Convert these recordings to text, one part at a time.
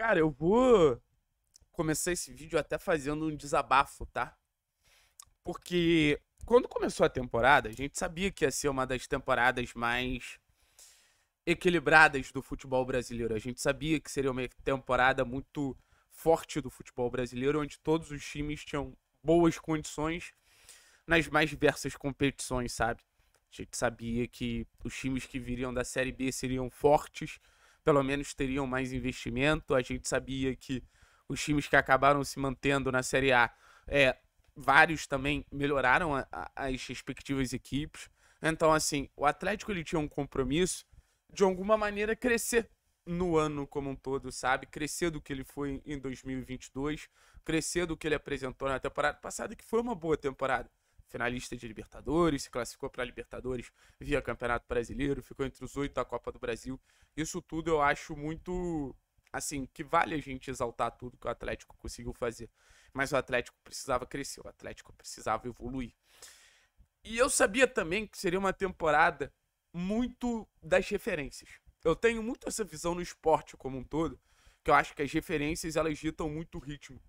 Cara, eu vou começar esse vídeo até fazendo um desabafo, tá? Porque quando começou a temporada, a gente sabia que ia ser uma das temporadas mais equilibradas do futebol brasileiro. A gente sabia que seria uma temporada muito forte do futebol brasileiro, onde todos os times tinham boas condições nas mais diversas competições, sabe? A gente sabia que os times que viriam da Série B seriam fortes, pelo menos teriam mais investimento. A gente sabia que os times que acabaram se mantendo na Série A, é, vários também melhoraram a, a, as respectivas equipes. Então, assim, o Atlético ele tinha um compromisso de alguma maneira crescer no ano como um todo, sabe? Crescer do que ele foi em 2022, crescer do que ele apresentou na temporada passada, que foi uma boa temporada finalista de Libertadores, se classificou para Libertadores via Campeonato Brasileiro, ficou entre os oito da Copa do Brasil. Isso tudo eu acho muito. Assim, que vale a gente exaltar tudo que o Atlético conseguiu fazer. Mas o Atlético precisava crescer, o Atlético precisava evoluir. E eu sabia também que seria uma temporada muito das referências. Eu tenho muito essa visão no esporte como um todo, que eu acho que as referências elas ditam muito o ritmo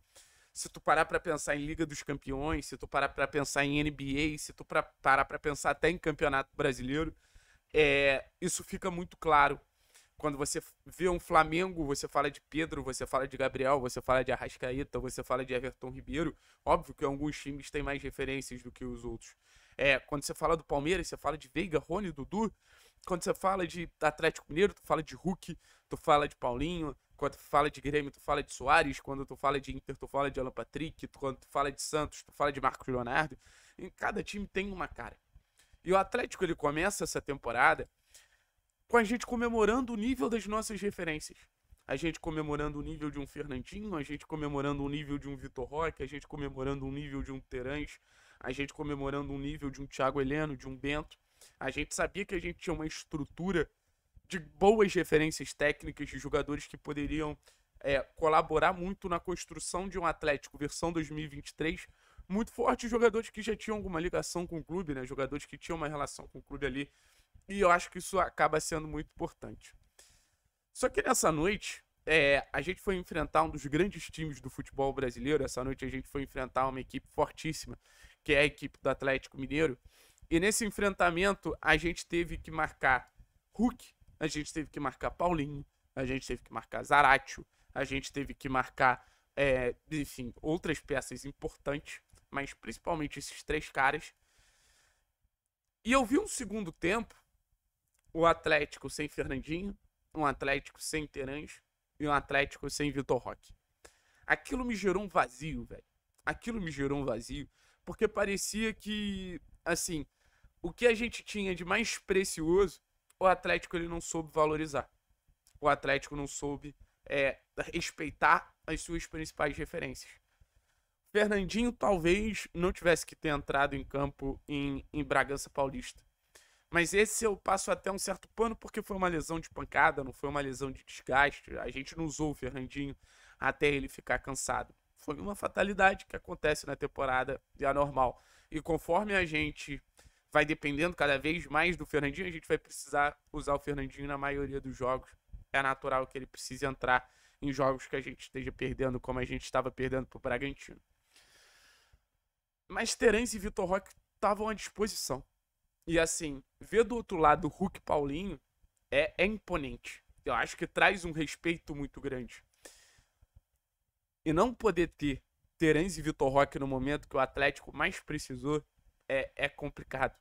se tu parar para pensar em Liga dos Campeões, se tu parar para pensar em NBA, se tu pra, parar para pensar até em Campeonato Brasileiro, é, isso fica muito claro. Quando você vê um Flamengo, você fala de Pedro, você fala de Gabriel, você fala de Arrascaíta, você fala de Everton Ribeiro. Óbvio que alguns times têm mais referências do que os outros. É, quando você fala do Palmeiras, você fala de Veiga, Rony, Dudu. Quando você fala de Atlético Mineiro, tu fala de Hulk, tu fala de Paulinho, quando tu fala de Grêmio, tu fala de Soares, quando tu fala de Inter, tu fala de Alan Patrick, quando tu fala de Santos, tu fala de Marcos Leonardo. Em cada time tem uma cara. E o Atlético ele começa essa temporada com a gente comemorando o nível das nossas referências. A gente comemorando o nível de um Fernandinho, a gente comemorando o nível de um Vitor Roque, a gente comemorando o nível de um Terãs, a gente comemorando o nível de um Thiago Heleno, de um Bento. A gente sabia que a gente tinha uma estrutura de boas referências técnicas de jogadores que poderiam é, colaborar muito na construção de um Atlético versão 2023 muito forte, jogadores que já tinham alguma ligação com o clube, né? Jogadores que tinham uma relação com o clube ali. E eu acho que isso acaba sendo muito importante. Só que nessa noite, é, a gente foi enfrentar um dos grandes times do futebol brasileiro. Essa noite a gente foi enfrentar uma equipe fortíssima, que é a equipe do Atlético Mineiro. E nesse enfrentamento, a gente teve que marcar Hulk, a gente teve que marcar Paulinho, a gente teve que marcar Zaratio, a gente teve que marcar, é, enfim, outras peças importantes, mas principalmente esses três caras. E eu vi um segundo tempo, o Atlético sem Fernandinho, um Atlético sem Terãs e um Atlético sem Vitor Roque. Aquilo me gerou um vazio, velho. Aquilo me gerou um vazio, porque parecia que, assim, o que a gente tinha de mais precioso o Atlético ele não soube valorizar. O Atlético não soube é, respeitar as suas principais referências. Fernandinho talvez não tivesse que ter entrado em campo em, em Bragança Paulista. Mas esse eu passo até um certo pano porque foi uma lesão de pancada, não foi uma lesão de desgaste. A gente não usou o Fernandinho até ele ficar cansado. Foi uma fatalidade que acontece na temporada e é normal. E conforme a gente vai dependendo cada vez mais do Fernandinho. A gente vai precisar usar o Fernandinho na maioria dos jogos. É natural que ele precise entrar em jogos que a gente esteja perdendo, como a gente estava perdendo para o Bragantino. Mas Terence e Vitor Roque estavam à disposição. E assim, ver do outro lado o Hulk Paulinho é, é imponente. Eu acho que traz um respeito muito grande. E não poder ter Terence e Vitor Roque no momento que o Atlético mais precisou é, é complicado.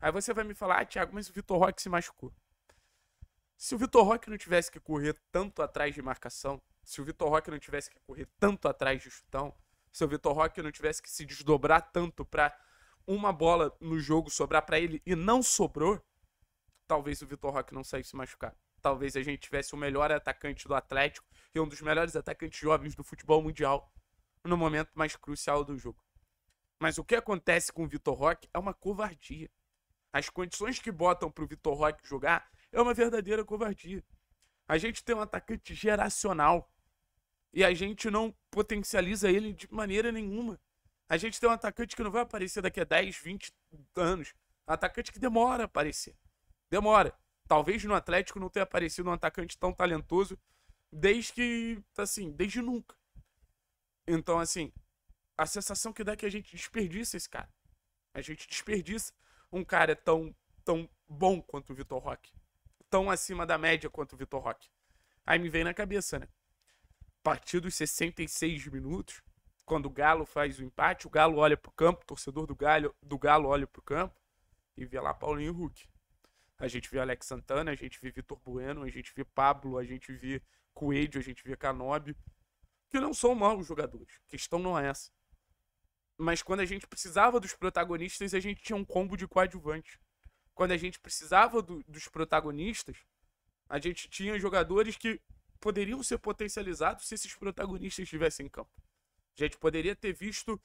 Aí você vai me falar, ah, Thiago, mas o Vitor Roque se machucou. Se o Vitor Roque não tivesse que correr tanto atrás de marcação, se o Vitor Roque não tivesse que correr tanto atrás de chutão, se o Vitor Roque não tivesse que se desdobrar tanto para uma bola no jogo sobrar para ele e não sobrou, talvez o Vitor Roque não saísse machucado. Talvez a gente tivesse o melhor atacante do Atlético e um dos melhores atacantes jovens do futebol mundial no momento mais crucial do jogo. Mas o que acontece com o Vitor Roque é uma covardia. As condições que botam para o Vitor Roque jogar é uma verdadeira covardia. A gente tem um atacante geracional e a gente não potencializa ele de maneira nenhuma. A gente tem um atacante que não vai aparecer daqui a 10, 20 anos. Um atacante que demora a aparecer. Demora. Talvez no Atlético não tenha aparecido um atacante tão talentoso desde que, assim, desde nunca. Então, assim, a sensação que dá é que a gente desperdiça esse cara. A gente desperdiça um cara tão, tão bom quanto o Vitor Roque. Tão acima da média quanto o Vitor Roque. Aí me vem na cabeça, né? Partir dos 66 minutos, quando o Galo faz o empate, o Galo olha pro campo, o torcedor do Galo, do Galo olha pro campo e vê lá Paulinho Hulk. A gente vê Alex Santana, a gente vê Vitor Bueno, a gente vê Pablo, a gente vê Coelho, a gente vê Canobi. que não são maus jogadores. A questão não é essa. Mas quando a gente precisava dos protagonistas, a gente tinha um combo de coadjuvante. Quando a gente precisava do, dos protagonistas, a gente tinha jogadores que poderiam ser potencializados se esses protagonistas estivessem em campo. A gente poderia ter visto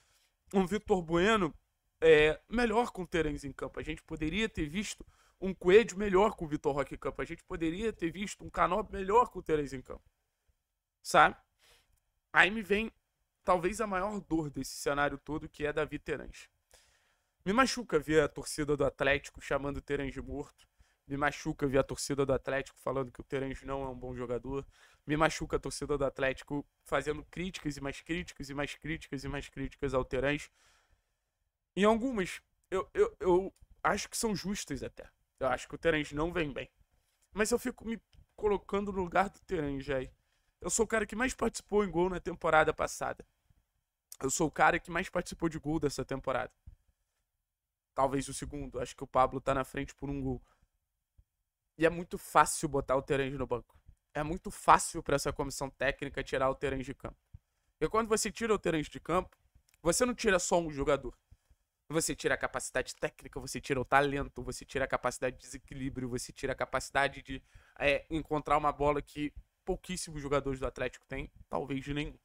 um Vitor Bueno é, melhor com o Terence em campo. A gente poderia ter visto um Coelho melhor com o Vitor Roque em campo. A gente poderia ter visto um Canop melhor com o Terence em campo. Sabe? Aí me vem talvez a maior dor desse cenário todo, que é da Terãs. Me machuca ver a torcida do Atlético chamando o Terãs de morto. Me machuca ver a torcida do Atlético falando que o Terãs não é um bom jogador. Me machuca a torcida do Atlético fazendo críticas e mais críticas e mais críticas e mais críticas ao Terãs. Em algumas, eu, eu, eu acho que são justas até. Eu acho que o Terãs não vem bem. Mas eu fico me colocando no lugar do Terãs, aí. Eu sou o cara que mais participou em gol na temporada passada eu sou o cara que mais participou de gol dessa temporada. Talvez o segundo. Acho que o Pablo tá na frente por um gol. E é muito fácil botar o Terence no banco. É muito fácil para essa comissão técnica tirar o Terence de campo. E quando você tira o Terence de campo, você não tira só um jogador. Você tira a capacidade técnica, você tira o talento, você tira a capacidade de desequilíbrio, você tira a capacidade de é, encontrar uma bola que pouquíssimos jogadores do Atlético têm, talvez nenhum.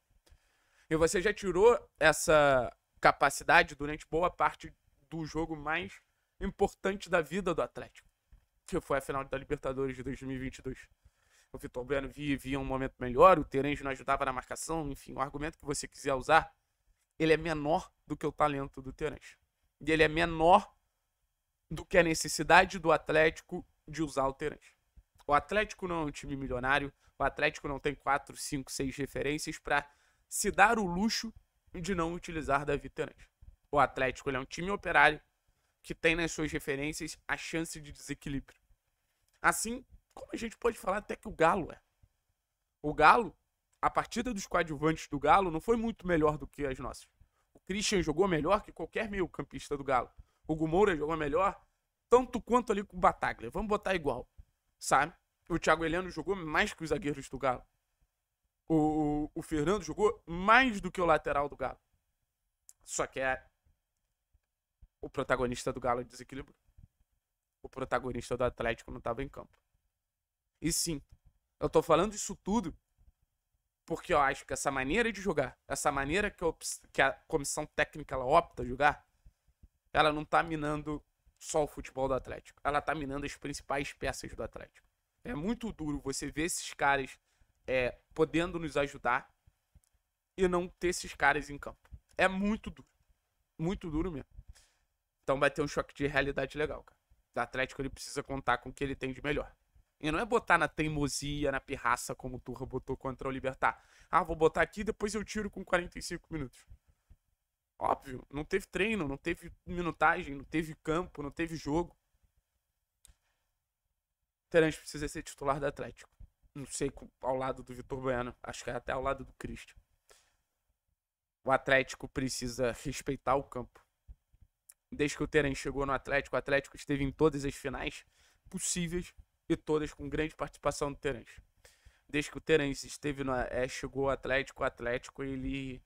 E você já tirou essa capacidade durante boa parte do jogo mais importante da vida do Atlético, que foi a final da Libertadores de 2022. O Vitor Bueno vivia um momento melhor, o Terence não ajudava na marcação, enfim, o argumento que você quiser usar, ele é menor do que o talento do Terence. E ele é menor do que a necessidade do Atlético de usar o Terence. O Atlético não é um time milionário, o Atlético não tem 4, 5, 6 referências para se dar o luxo de não utilizar Davi Terange. O Atlético é um time operário que tem nas suas referências a chance de desequilíbrio. Assim, como a gente pode falar até que o Galo é. O Galo, a partida dos coadjuvantes do Galo não foi muito melhor do que as nossas. O Christian jogou melhor que qualquer meio-campista do Galo. O Gumoura jogou melhor, tanto quanto ali com o Bataglia. Vamos botar igual, sabe? O Thiago Heleno jogou mais que os zagueiros do Galo. O, o, o, Fernando jogou mais do que o lateral do Galo. Só que é o protagonista do Galo desequilibrou. O protagonista do Atlético não estava em campo. E sim, eu estou falando isso tudo porque eu acho que essa maneira de jogar, essa maneira que, eu, que a comissão técnica ela opta jogar, ela não está minando só o futebol do Atlético. Ela está minando as principais peças do Atlético. É muito duro você ver esses caras é, podendo nos ajudar e não ter esses caras em campo. É muito duro. Muito duro mesmo. Então vai ter um choque de realidade legal, cara. o Atlético ele precisa contar com o que ele tem de melhor. E não é botar na teimosia, na pirraça, como o Turra botou contra o Libertar. Ah, vou botar aqui depois eu tiro com 45 minutos. Óbvio, não teve treino, não teve minutagem, não teve campo, não teve jogo. Terence precisa ser titular do Atlético. Não sei ao lado do Vitor Bueno. Acho que é até ao lado do Cristo. O Atlético precisa respeitar o campo. Desde que o Terem chegou no Atlético, o Atlético esteve em todas as finais possíveis e todas com grande participação do Terem. Desde que o Terem esteve no, é, chegou ao Atlético, o Atlético ele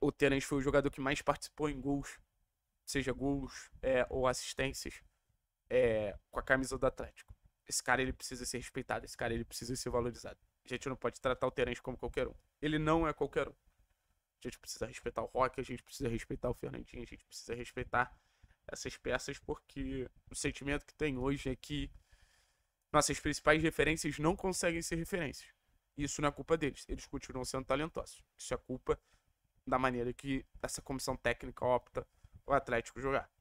o Terence foi o jogador que mais participou em gols, seja gols é, ou assistências, é, com a camisa do Atlético. Esse cara ele precisa ser respeitado, esse cara ele precisa ser valorizado. A gente não pode tratar o Terence como qualquer um. Ele não é qualquer um. A gente precisa respeitar o Rock, a gente precisa respeitar o Fernandinho, a gente precisa respeitar essas peças, porque o sentimento que tem hoje é que nossas principais referências não conseguem ser referências. Isso não é culpa deles. Eles continuam sendo talentosos. Isso é culpa da maneira que essa comissão técnica opta o Atlético jogar.